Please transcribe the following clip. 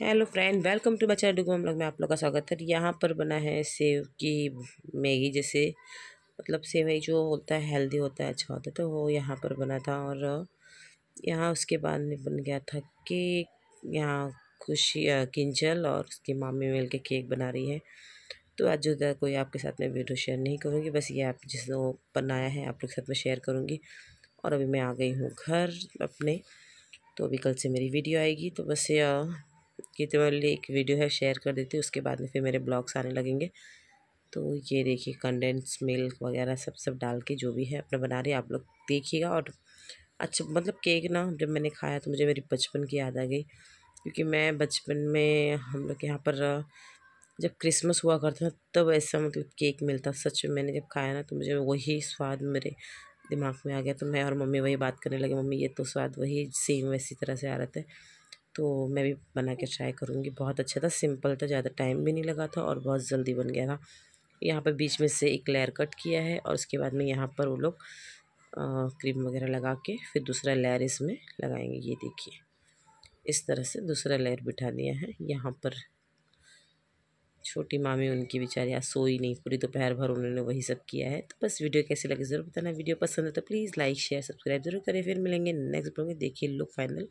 hello friend welcome to बच्चा डुगम लोग में आप लोग का स्वागत है यहाँ पर बना है सेव की मैगी जैसे मतलब सेव जो होता है हेल्दी होता है अच्छा होता है तो वो यहाँ पर बना था और यहाँ उसके बाद में बन गया था केक यहाँ खुशी किंजल और उसकी मामी मिल के केक बना रही है तो आज जो कोई आपके साथ में वीडियो शेयर नहीं करूँगी बस ये आप जिस बनाया है आप लोग के साथ में शेयर करूँगी और अभी मैं आ गई हूँ घर अपने तो अभी कल से मेरी वीडियो आएगी तो बस की तो वाली एक वीडियो है शेयर कर देती हूँ उसके बाद में फिर मेरे ब्लॉग्स आने लगेंगे तो ये देखिए कंडेंस मिल्क वगैरह सब सब डाल के जो भी है अपना बना रही आप लोग देखिएगा और अच्छा मतलब केक ना जब मैंने खाया तो मुझे मेरी बचपन की याद आ गई क्योंकि मैं बचपन में हम लोग यहाँ पर जब क्रिसमस हुआ करता था तब ऐसा मतलब केक मिलता सच में मैंने जब खाया ना तो मुझे वही स्वाद मेरे दिमाग में आ गया तो मैं और मम्मी वही बात करने लगे मम्मी ये तो स्वाद वही सेम वैसी तरह से आ रहा था तो मैं भी बना के ट्राई करूँगी बहुत अच्छा था सिंपल था ज़्यादा टाइम भी नहीं लगा था और बहुत जल्दी बन गया था यहाँ पर बीच में से एक लेयर कट किया है और उसके बाद में यहाँ पर वो लोग क्रीम वगैरह लगा के फिर दूसरा लेयर इसमें लगाएंगे ये देखिए इस तरह से दूसरा लेयर बिठा दिया है यहाँ पर छोटी मामी उनकी बेचारी आज ही नहीं पूरी दोपहर भर उन्होंने वही सब किया है तो बस वीडियो कैसे लगे ज़रूर बताना वीडियो पसंद है तो प्लीज़ लाइक शेयर सब्सक्राइब जरूर करें फिर मिलेंगे नेक्स्ट ब्लॉग में देखिए लुक फाइनल